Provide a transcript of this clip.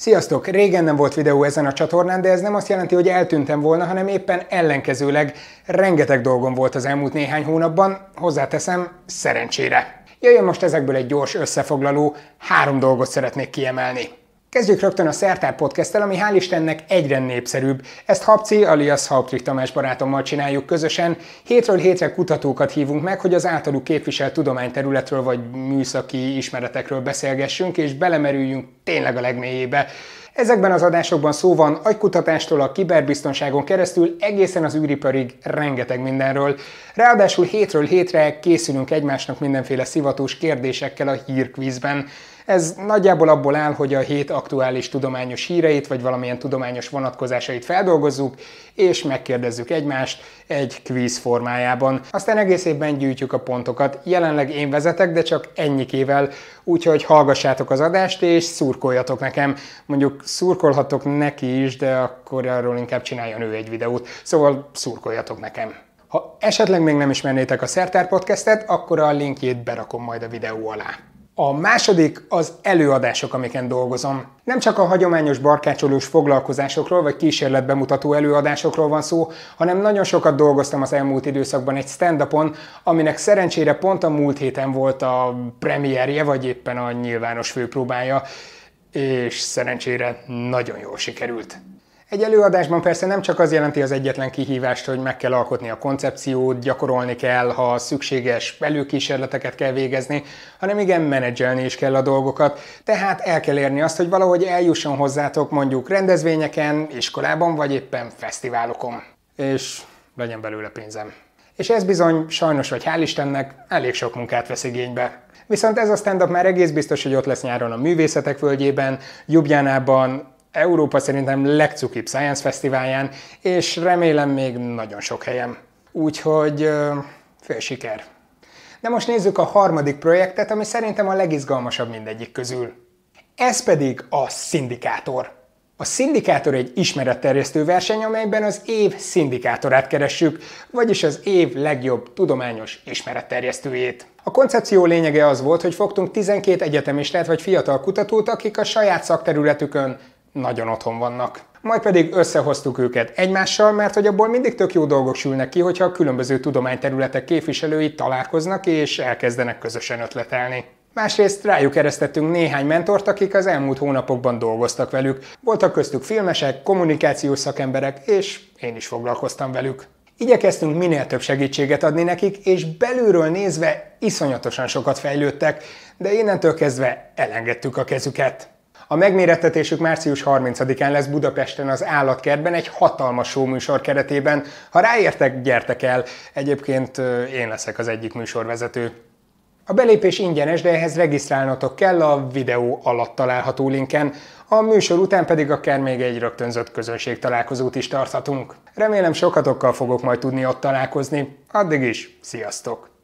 Sziasztok! Régen nem volt videó ezen a csatornán, de ez nem azt jelenti, hogy eltűntem volna, hanem éppen ellenkezőleg rengeteg dolgom volt az elmúlt néhány hónapban, hozzáteszem szerencsére. Jöjjön most ezekből egy gyors összefoglaló, három dolgot szeretnék kiemelni. Kezdjük rögtön a Szertár podcast ami hál' Istennek egyre népszerűbb. Ezt Habci, alias Hauptrich Tamás barátommal csináljuk közösen. Hétről hétre kutatókat hívunk meg, hogy az általuk képviselt tudományterületről vagy műszaki ismeretekről beszélgessünk, és belemerüljünk tényleg a legmélyébe. Ezekben az adásokban szó van agykutatástól a kiberbiztonságon keresztül egészen az űriparig rengeteg mindenről. Ráadásul hétről hétre készülünk egymásnak mindenféle szivatós kérdésekkel a hírkvízben. Ez nagyjából abból áll, hogy a hét aktuális tudományos híreit, vagy valamilyen tudományos vonatkozásait feldolgozzuk, és megkérdezzük egymást egy kvíz formájában. Aztán egész évben gyűjtjük a pontokat. Jelenleg én vezetek, de csak ennyikével, úgyhogy hallgassátok az adást, és szurkoljatok nekem. Mondjuk szurkolhatok neki is, de akkor arról inkább csináljon ő egy videót. Szóval szurkoljatok nekem. Ha esetleg még nem ismernétek a Szertár Podcastet, akkor a linkjét berakom majd a videó alá. A második az előadások, amiken dolgozom. Nem csak a hagyományos barkácsolós foglalkozásokról vagy kísérletbemutató előadásokról van szó, hanem nagyon sokat dolgoztam az elmúlt időszakban egy stand aminek szerencsére pont a múlt héten volt a premierje, vagy éppen a nyilvános főpróbája, és szerencsére nagyon jól sikerült. Egy előadásban persze nem csak az jelenti az egyetlen kihívást, hogy meg kell alkotni a koncepciót, gyakorolni kell, ha szükséges előkísérleteket kell végezni, hanem igen, menedzselni is kell a dolgokat. Tehát el kell érni azt, hogy valahogy eljusson hozzátok mondjuk rendezvényeken, iskolában vagy éppen fesztiválokon. És legyen belőle pénzem. És ez bizony, sajnos vagy hál' Istennek, elég sok munkát vesz igénybe. Viszont ez a stand-up már egész biztos, hogy ott lesz nyáron a művészetek völgyében, Jubjánában, Európa szerintem legcukibb Science Fesztiválján, és remélem még nagyon sok helyen. Úgyhogy fő siker. De most nézzük a harmadik projektet, ami szerintem a legizgalmasabb mindegyik közül. Ez pedig a Szindikátor. A Szindikátor egy ismeretterjesztő verseny, amelyben az év szindikátorát keressük, vagyis az év legjobb tudományos ismeretterjesztőjét. A koncepció lényege az volt, hogy fogtunk 12 egyetemistát vagy fiatal kutatót, akik a saját szakterületükön nagyon otthon vannak. Majd pedig összehoztuk őket egymással, mert hogy abból mindig tök jó dolgok sülnek ki, hogyha a különböző tudományterületek képviselői találkoznak és elkezdenek közösen ötletelni. Másrészt rájuk eresztettünk néhány mentort, akik az elmúlt hónapokban dolgoztak velük. Voltak köztük filmesek, kommunikációs szakemberek, és én is foglalkoztam velük. Igyekeztünk minél több segítséget adni nekik, és belülről nézve iszonyatosan sokat fejlődtek, de innentől kezdve elengedtük a kezüket. A megmérettetésük március 30-án lesz Budapesten az állatkertben egy hatalmas showműsor keretében. Ha ráértek, gyertek el. Egyébként én leszek az egyik műsorvezető. A belépés ingyenes, de ehhez regisztrálnotok kell a videó alatt található linken, a műsor után pedig akár még egy rögtönzött közönség találkozót is tarthatunk. Remélem sokatokkal fogok majd tudni ott találkozni. Addig is, sziasztok!